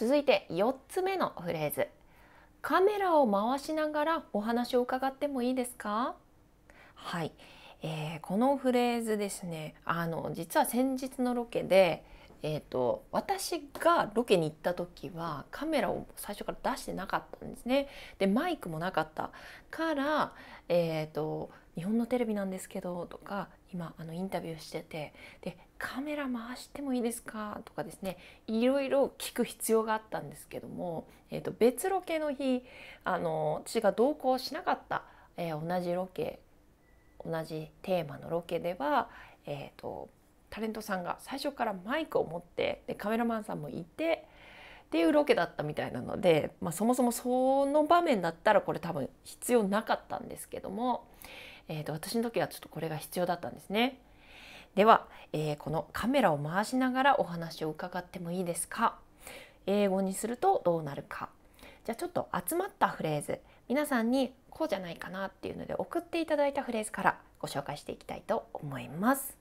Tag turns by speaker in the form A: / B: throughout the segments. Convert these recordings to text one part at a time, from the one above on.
A: 続いて4つ目のフレーズカメラを回しながらお話を伺ってもいいですかはい、えー、このフレーズですねあの実は先日のロケでえーと、と私がロケに行った時はカメラを最初から出してなかったんですね。でマイクもなかったから、えーと「日本のテレビなんですけど」とか今あのインタビューしててでカメラ回してもいいですか?」とかですねいろいろ聞く必要があったんですけども、えーと、別ロケの日あの私が同行しなかった、えー、同じロケ同じテーマのロケでは、えーと、タレントさんが最初からマイクを持ってでカメラマンさんもいてっていうロケだったみたいなので、まあ、そもそもその場面だったらこれ多分必要なかったんですけども、えーと私の時はちょっとこれが必要だったんですね。では、えー、このカメラを回しながらお話を伺ってもいいですか英語にするとどうなるかじゃあちょっと集まったフレーズ皆さんにこうじゃないかなっていうので送っていただいたフレーズからご紹介していきたいと思います。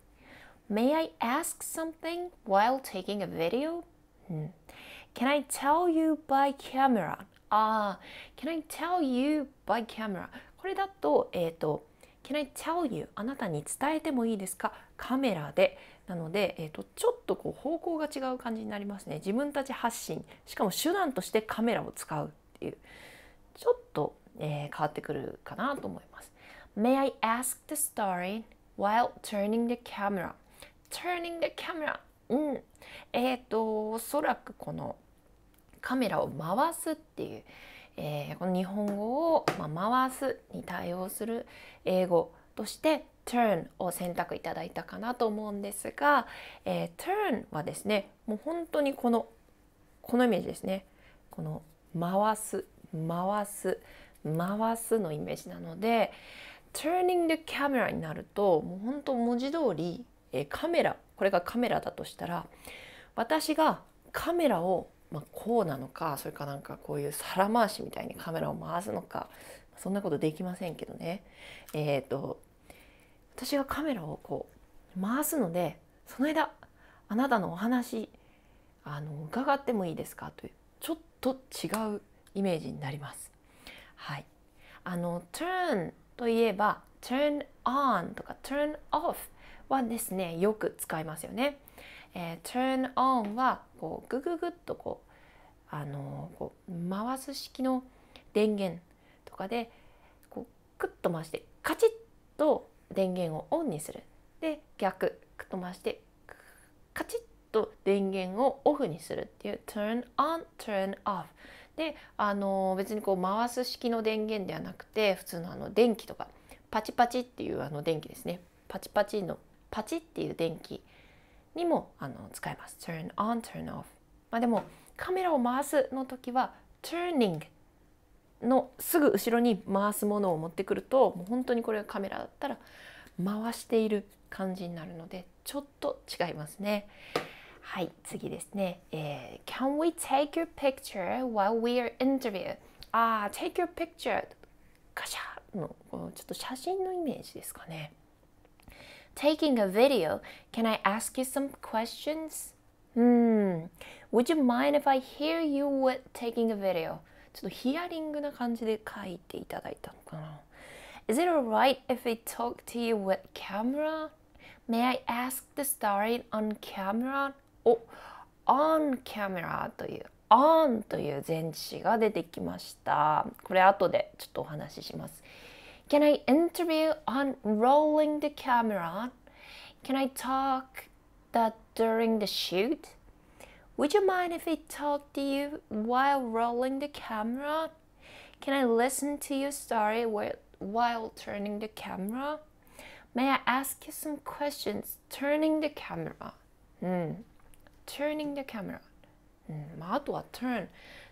A: May I ask something while taking a video? Can I tell you by camera? ああ、Can I tell you by camera? これだと、えっ、ー、と、can I tell you あなたに伝えてもいいですかカメラでなので、えーと、ちょっとこう方向が違う感じになりますね自分たち発信しかも手段としてカメラを使うっていうちょっと、えー、変わってくるかなと思います May I ask the story while turning the camera turning the camera うんえっ、ー、とおそらくこのカメラを回すっていうえー、この日本語を、まあ、回すに対応する英語として turn を選択いただいたかなと思うんですが、えー、turn はですねもう本当にこのこのイメージですねこの回す回す回すのイメージなので turning the camera になるともう本当文字通り、えー、カメラこれがカメラだとしたら私がカメラをまあ、こうなのかそれかなんかこういう皿回しみたいにカメラを回すのかそんなことできませんけどねえー、と私がカメラをこう回すのでその間あなたのお話あの伺ってもいいですかというちょっと違うイメージになります。はい、あの turn といえば turn on とか turn off はですねよく使いますよね。えー、turn on はこうグググッとこう,、あのー、こう回す式の電源とかでこうクッと回してカチッと電源をオンにするで逆クッと回してカチッと電源をオフにするっていう turn on turn off で、あのー、別にこう回す式の電源ではなくて普通のあの電気とかパチパチっていうあの電気ですねパチパチのパチっていう電気にもあの使えます turn on turn off まあでもカメラを回すの時は turning のすぐ後ろに回すものを持ってくるともう本当にこれがカメラだったら回している感じになるのでちょっと違いますね。はい次ですね、えー、Can we take your picture while we are interview? ああ take your picture カシャのちょっと写真のイメージですかね。taking a video, can I ask you some questions? Hmm, would you mind if I hear you with taking a video? ちょっとヒアリングな感じで書いていただいたのかな Is it alright if I talk to you with camera? May I ask the story on camera? お、on camera という on という前置詞が出てきました。これ後でちょっとお話しします。Can I interview on rolling the camera? Can I talk that during the shoot? Would you mind if I talk to you while rolling the camera? Can I listen to your story while turning the camera? May I ask you some questions? Turning the camera. Hmm. turning the camera. うん、まあ、あとは hmm. turn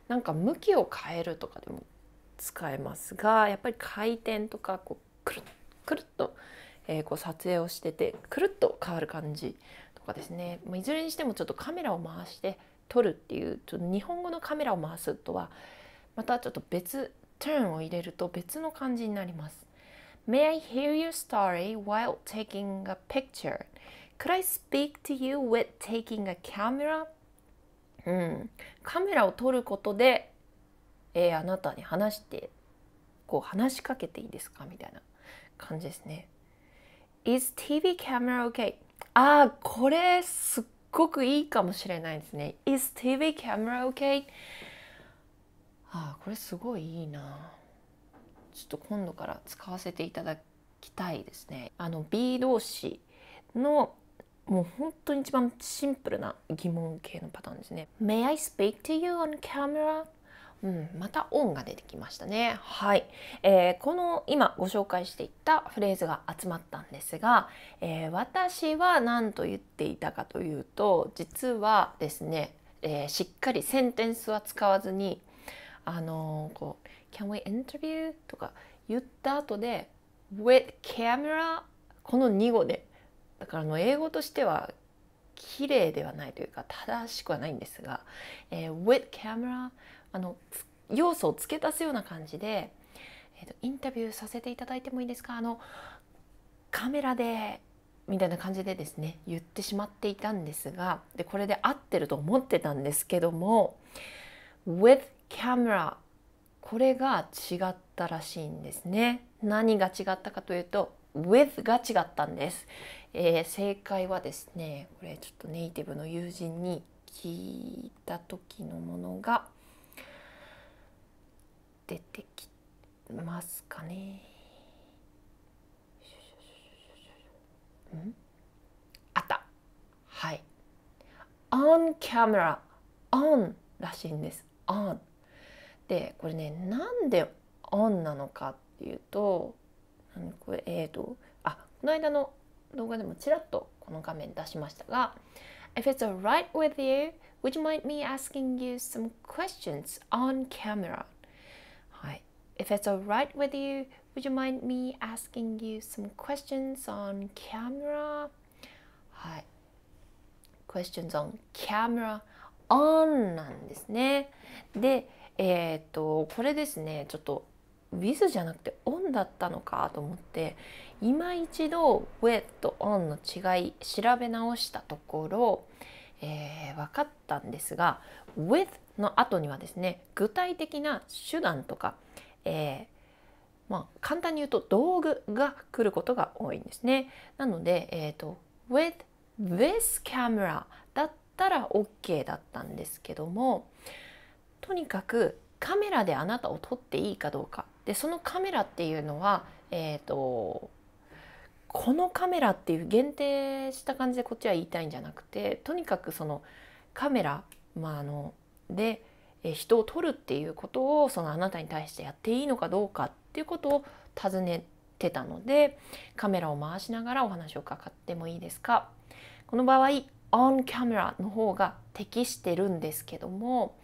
A: なんか向きを変えるとかでも使えますがやっぱり回転とかこうくるっくるっと、えー、こう撮影をしててくるっと変わる感じとかですねいずれにしてもちょっとカメラを回して撮るっていうちょっと日本語のカメラを回すとはまたちょっと別ターンを入れると別の感じになります。May I hear your story while taking a picture? Could I speak to you with taking a camera? うん、カメラを撮ることでえー、あなたに話してこう話しかけていいですかみたいな感じですね。Is TV camera okay? ああこれすっごくいいかもしれないですね。Is TV camera okay? ああこれすごいいいな。ちょっと今度から使わせていただきたいですね。あの B 動詞のもう本当に一番シンプルな疑問形のパターンですね。May I speak to you on camera? うん、また音が出てきましたね。はい、えー、この今ご紹介していったフレーズが集まったんですが、えー、私は何と言っていたかというと実はですね、えー、しっかりセンテンスは使わずにあのー、こう「Can we interview?」とか言った後で「with camera」この2語でだからの英語としては綺麗ではないというか正しくはないんですが「えー、with camera」あの要素を付け足すような感じで、えーと、インタビューさせていただいてもいいですかあのカメラでみたいな感じでですね言ってしまっていたんですがでこれで合ってると思ってたんですけども with camera これが違ったらしいんですね何が違ったかというと with が違ったんです、えー、正解はですねこれちょっとネイティブの友人に聞いた時のものが出てきますかねんあったはい on camera on らしいんです on でこれねなんで on なのかっていうとこれえーとあこの間の動画でもちらっとこの画面出しましたが If it's alright with you, would you mind me asking you some questions on camera If it's alright with you, would you mind me asking you some questions on camera? はい。questions on camera on なんですね。で、えっ、ー、と、これですね、ちょっと with じゃなくて on だったのかと思って、今一度 with と on の違い調べ直したところ、えー、分かったんですが with の後にはですね具体的な手段とかえーまあ、簡単に言うと道具が来ることが多いんですね。なので、えーと、with this camera だったら OK だったんですけどもとにかくカメラであなたを撮っていいかどうかでそのカメラっていうのは、えーとこのカメラっていう限定した感じでこっちは言いたいんじゃなくてとにかくそのカメラ、まあ、あので人を取るっていうことをそのあなたに対してやっていいのかどうかっていうことを尋ねてたのでカメラを回しながらお話を伺ってもいいですかこの場合オンカメラの方が適してるんですけども、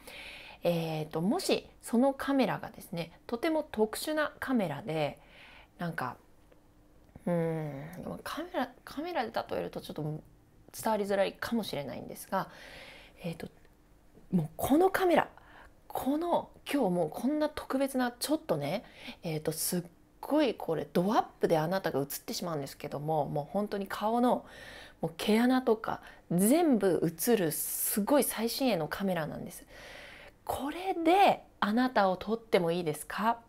A: えーと、もしそのカメラがですねとても特殊なカメラでなんかうんカメラカメラで例えるとちょっと伝わりづらいかもしれないんですが、えーともうこのカメラこの今日もこんな特別なちょっとね、えー、とすっごいこれドアップであなたが映ってしまうんですけどももう本当に顔のもう毛穴とか全部映るすごい最新鋭のカメラなんです。これであなたを撮ってもいいですか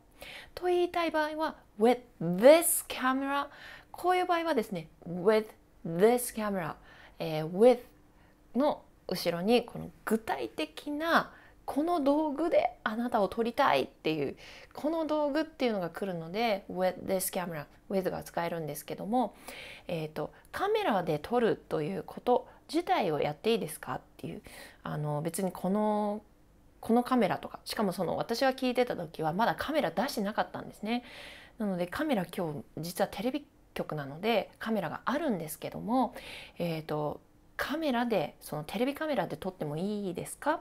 A: と言いたい場合は with this camera こういう場合はですね with this camera、えー、with の後ろにこの具体的なこの道具であなたを撮りたいっていうこの道具っていうのが来るので With this camera With が使えるんですけども、えーと、カメラで撮るということ自体をやっていいですかっていうあの別にこのこのカメラとかしかもその私が聞いてた時はまだカメラ出してなかったんですね。なのでカメラ今日実はテレビ局なのでカメラがあるんですけども、えーと、とカメラでそのテレビカメラで撮ってもいいですか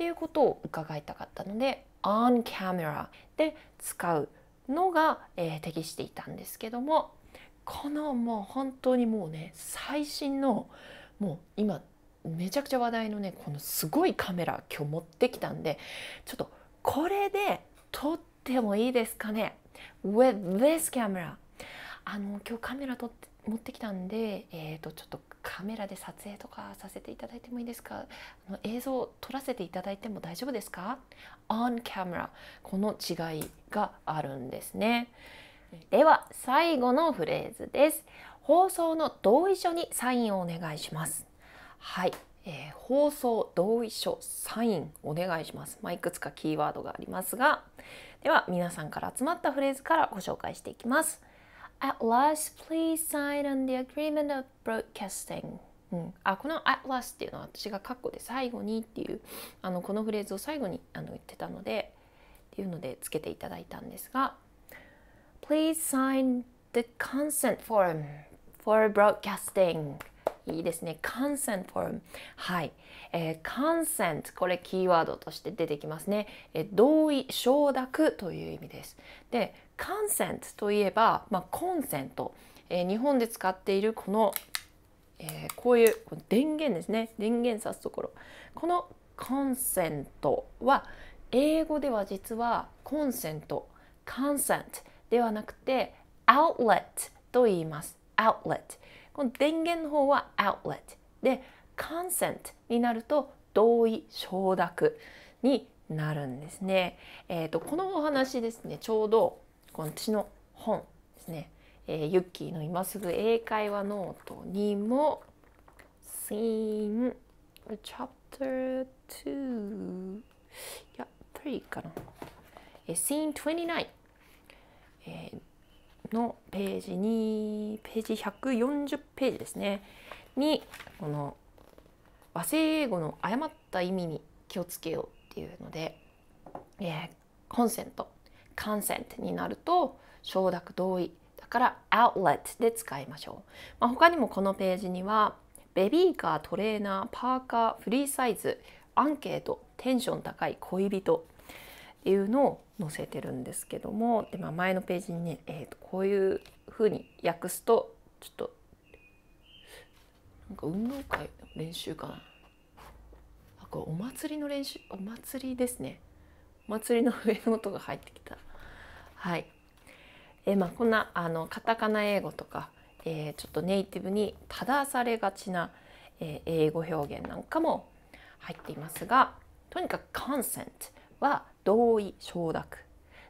A: ていうことを伺いたかったので on camera で使うのが、えー、適していたんですけどもこのもう本当にもうね最新のもう今めちゃくちゃ話題のねこのすごいカメラ今日持ってきたんでちょっとこれで撮ってもいいですかね With this camera あの今日カメラ撮って持ってきたんで、えーとちょっとカメラで撮影とかさせていただいてもいいですかあの映像を撮らせていただいても大丈夫ですか ?on camera この違いがあるんですねでは最後のフレーズです放送の同意書にサインをお願いしますはい、えー、放送同意書サインお願いします、まあ、いくつかキーワードがありますがでは皆さんから集まったフレーズからご紹介していきます Atlas, t please sign on the agreement of broadcasting. うん、あこの「Atlas」t っていうのは私が括弧で最後にっていうあのこのフレーズを最後にあの言ってたのでっていうのでつけていただいたんですが「Please sign the consent form for broadcasting」いいですね「consent form」はい、えー「consent」これキーワードとして出てきますね、えー、同意承諾という意味ですでコンセントといえば、まあ、コンセント、えー、日本で使っているこの、えー、こういう電源ですね電源指すところこのコンセントは英語では実はコンセントコンセントではなくてアウトレットと言いますアウトレットこの電源の方はアウトレットでコンセントになると同意承諾になるんですね。えーとこのお話ですねちょうど私の本ですね、えー、ユッキーの今すぐ英会話ノートにも s c e n ャ Chapter 2いや3かな、えー、s c e n 29、えー、のページにページ140ページですねにこの和製英語の誤った意味に気をつけようっていうので、えー、コンセント consent になると承諾同意だから outlet で使いましょう、まあ、他にもこのページにはベビーカートレーナーパーカーフリーサイズアンケートテンション高い恋人っていうのを載せてるんですけどもで、まあ、前のページにね、えー、とこういうふうに訳すとちょっとなんか運動会の練習かなあこれお祭りの練習お祭りですねお祭りの上の音が入ってきたはいえまあ、こんなあのカタカナ英語とか、えー、ちょっとネイティブに正されがちな、えー、英語表現なんかも入っていますがとにかく「consent」は同意承諾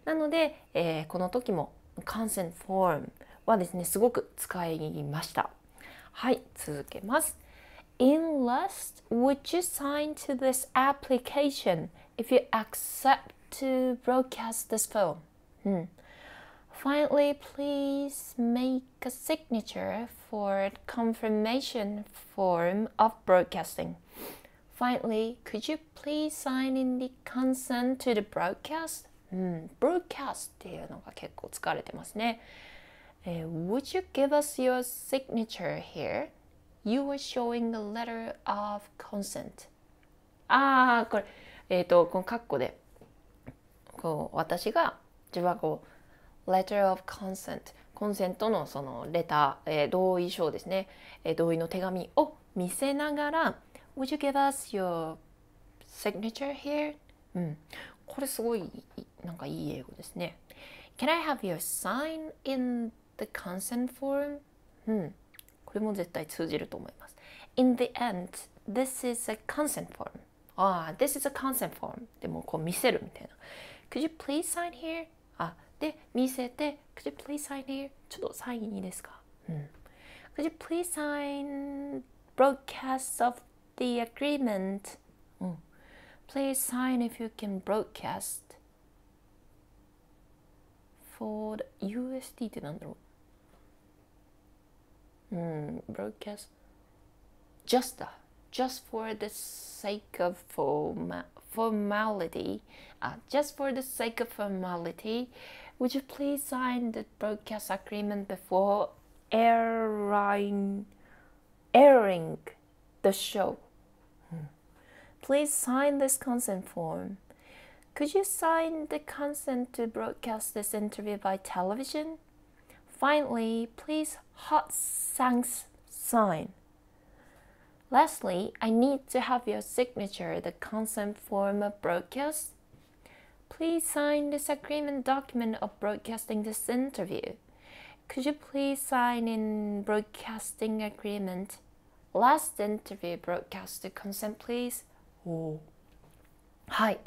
A: なので、えー、この時も「consent form」はですねすごく使いましたはい続けます In lust, would you sign to this application if you accept to broadcast this film? Hmm. Finally, please make a signature for confirmation form of broadcasting. Finally, could you please sign in the consent to the broadcast? Hmm, broadcast, うん、broadcast Would you give us your signature here? You are showing a letter of consent. Ah, これ、えっとこのカッコでこう私が自分はこう letter of consent コンセントのそのレター、えー、同意書ですね、えー、同意の手紙を見せながら Would you give us your signature here? うん、これすごいなんかいい英語ですね。Can I have your sign in the consent form? うん、これも絶対通じると思います。In the end, this is a consent form. ああ、this is a consent form. でもこう見せるみたいな。Could you please sign here? で見せて「Could you please sign here? here?」ちょっとサインいいですか、うん、Could you please sign broadcast of the agreement?、うん、Please sign if you can broadcast for the USD ってなんだろううん、broadcast just that just for the sake of form formality, just for the sake of formality, would you please sign the broadcast agreement before airing, airing the show? Hmm. Please sign this consent form. Could you sign the consent to broadcast this interview by television? Finally, please hot thanks sign. Lastly, I need to have your signature the consent form of broadcast please sign this agreement document of broadcasting this interview? Could you please sign in broadcasting agreement? Last interview broadcast consent please. おはい。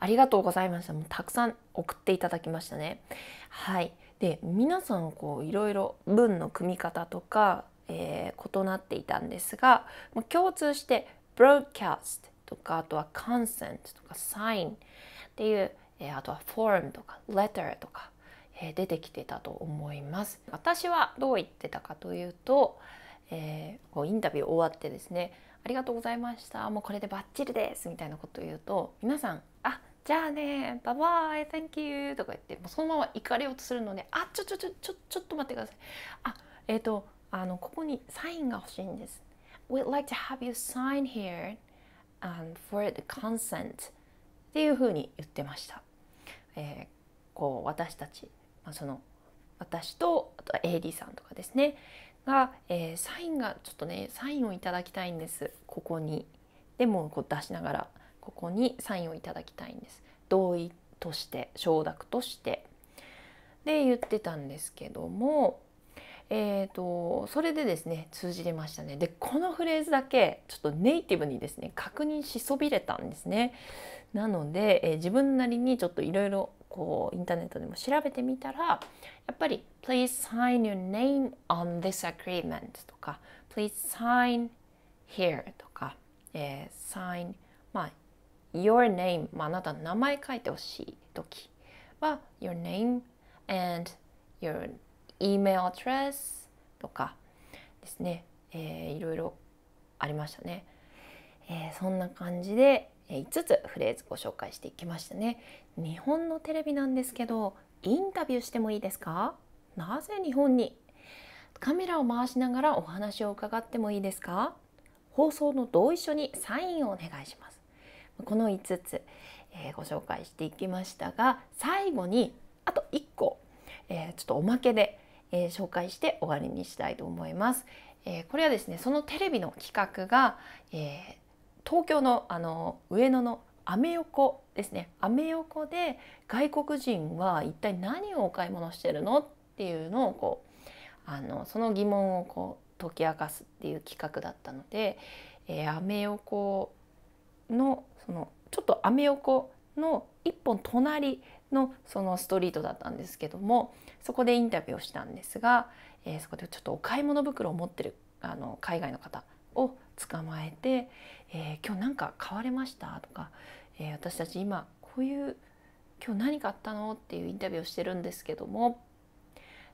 A: ありがとうございました。もうたくさん送っていただきましたね。はい。で、皆さんこういろいろ文の組み方とか、えー、異なっていたんですが、もう共通して broadcast とかあとは consent とか sign っていう、えあとは form とか letter とか、え出てきてたと思います。私はどう言ってたかというと、えー、こうインタビュー終わってですね「ありがとうございましたもうこれでバッチリです」みたいなことを言うと皆さん「あじゃあねバイバイ Thank you」とか言ってもうそのまま行かれようとするので「あちょちょちょちょちょっと待ってください」あえっ、ー、とあのここにサインが欲しいんです。We'd like to have you sign here、um, for the consent っていうふうに言ってました。えー、こう私たち、まあ、その私とあとは AD さんとかですねが、えー、サインがちょっとねサインをいただきたいんですここに。でもこう出しながらここにサインをいただきたいんです。同意として承諾として。で言ってたんですけどもえーと、それでですね通じれましたねでこのフレーズだけちょっとネイティブにですね確認しそびれたんですねなので、えー、自分なりにちょっといろいろこうインターネットでも調べてみたらやっぱり「Please sign your name on this agreement」とか「Please sign here」とか「えー、sign まあ your name」まあ、あなたの名前書いてほしい時は「your name and your email address とかですね、えー、いろいろありましたね、えー、そんな感じで5つフレーズご紹介していきましたね日本のテレビなんですけどインタビューしてもいいですかなぜ日本にカメラを回しながらお話を伺ってもいいですか放送の同意書にサインをお願いしますこの5つ、えー、ご紹介していきましたが最後にあと1個、えー、ちょっとおまけでえー、紹介して終わりにしたいと思います。えー、これはですねそのテレビの企画が、えー、東京のあの上野のアメ横ですねアメ横で外国人は一体何をお買い物してるのっていうのをこうあのその疑問をこう解き明かすっていう企画だったので、えー、アメ横のそのちょっとアメ横の一本隣のそのストリートだったんですけどもそこでインタビューをしたんですが、えー、そこでちょっとお買い物袋を持ってるあの海外の方を捕まえて、えー、今日何か買われました?」とか、えー、私たち今こういう今日何買ったの?」っていうインタビューをしてるんですけども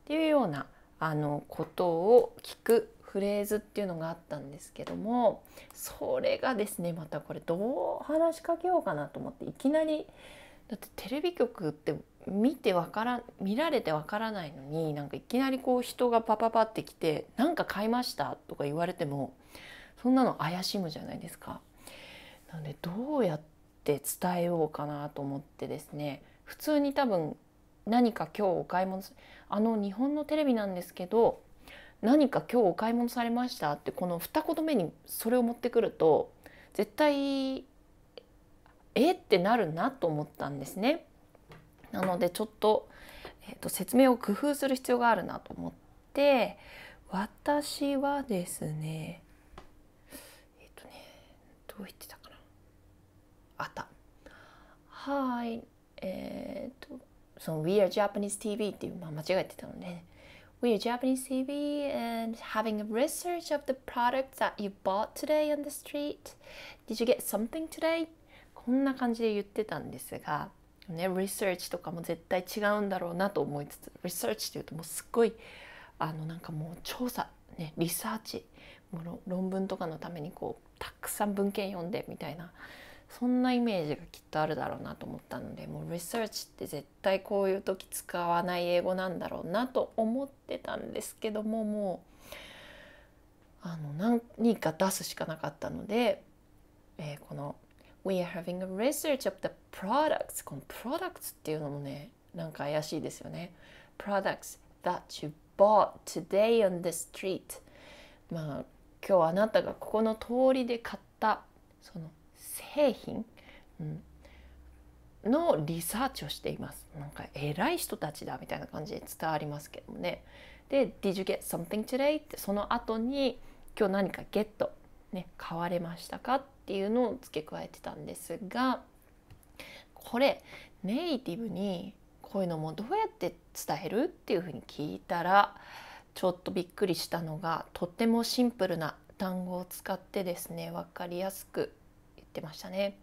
A: っていうようなあのことを聞くフレーズっていうのがあったんですけどもそれがですねまたこれどう話しかけようかなと思っていきなりだってテレビ局って見てわから見られてわからないのになんかいきなりこう人がパパパって来て「なんか買いました」とか言われてもそんなの怪しむじゃないですか。なんでどうやって伝えようかなと思ってですね普通に多分何か今日お買い物あの日本のテレビなんですけど何か今日お買い物されましたってこの二言目にそれを持ってくると絶対えってなるなと思ったんですね。なのでちょっと,、えーと、説明を工夫する必要があるなと思って私はですねえっ、ー、とねどう言ってたかなあったはいえっ、ー、とその We are Japanese TV っていう、まあ、間違えてたので、ね、We are Japanese TV and having a research of the products that you bought today on the street. Did you get something today? こんな感じで言ってたんですが、ね、リサーチとかも絶対違うんだろうなと思いつつリサーチっていうともうすっごいあのなんかもう調査、ね、リサーチもう論文とかのためにこうたくさん文献読んでみたいなそんなイメージがきっとあるだろうなと思ったのでもうリサーチって絶対こういう時使わない英語なんだろうなと思ってたんですけどももうあの何か出すしかなかったので、えー、この We having a research of the products. この products っていうのもね、なんか怪しいですよね。products that you bought t o まあ、今日あなたがここの通りで買ったその製品、のリサーチをしています。なんか偉い人たちだみたいな感じで伝わりますけどもね。で、Did you get something today? ってその後に今日何かゲット、ね、買われましたかっていうのを付け加えてたんですがこれネイティブにこういうのもどうやって伝えるっていうふうに聞いたらちょっとびっくりしたのがとってもシンプルな単語を使ってですね分かりやすく言ってましたね。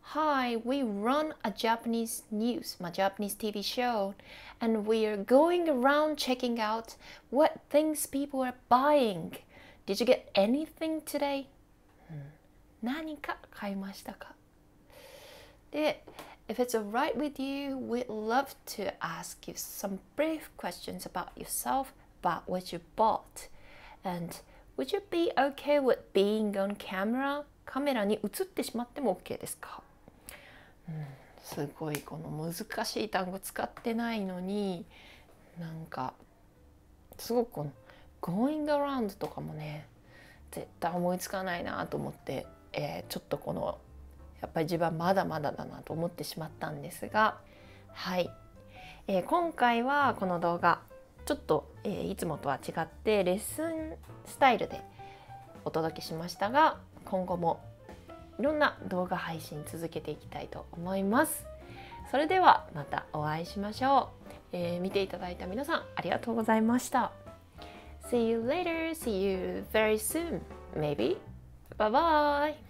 A: Hi, we run a Japanese news, my Japanese TV show, and we're going around checking out what things people are buying. Did you get anything today? 何か買いましたかで If it's alright with you, we'd love to ask you some brief questions about yourself, about what you bought, and would you be okay with being on camera? カメラに映ってしまっても OK ですか、うん、すごいこの難しい単語使ってないのになんかすごくこの「going around」とかもね絶対思いつかないなと思ってえー、ちょっとこのやっぱり自分はまだまだだなと思ってしまったんですがはい、えー、今回はこの動画ちょっと、えー、いつもとは違ってレッスンスタイルでお届けしましたが今後もいろんな動画配信続けていきたいと思います。それではまたお会いしましょう。えー、見ていただいた皆さんありがとうございました。See you later. See you very soon. Maybe. Bye bye.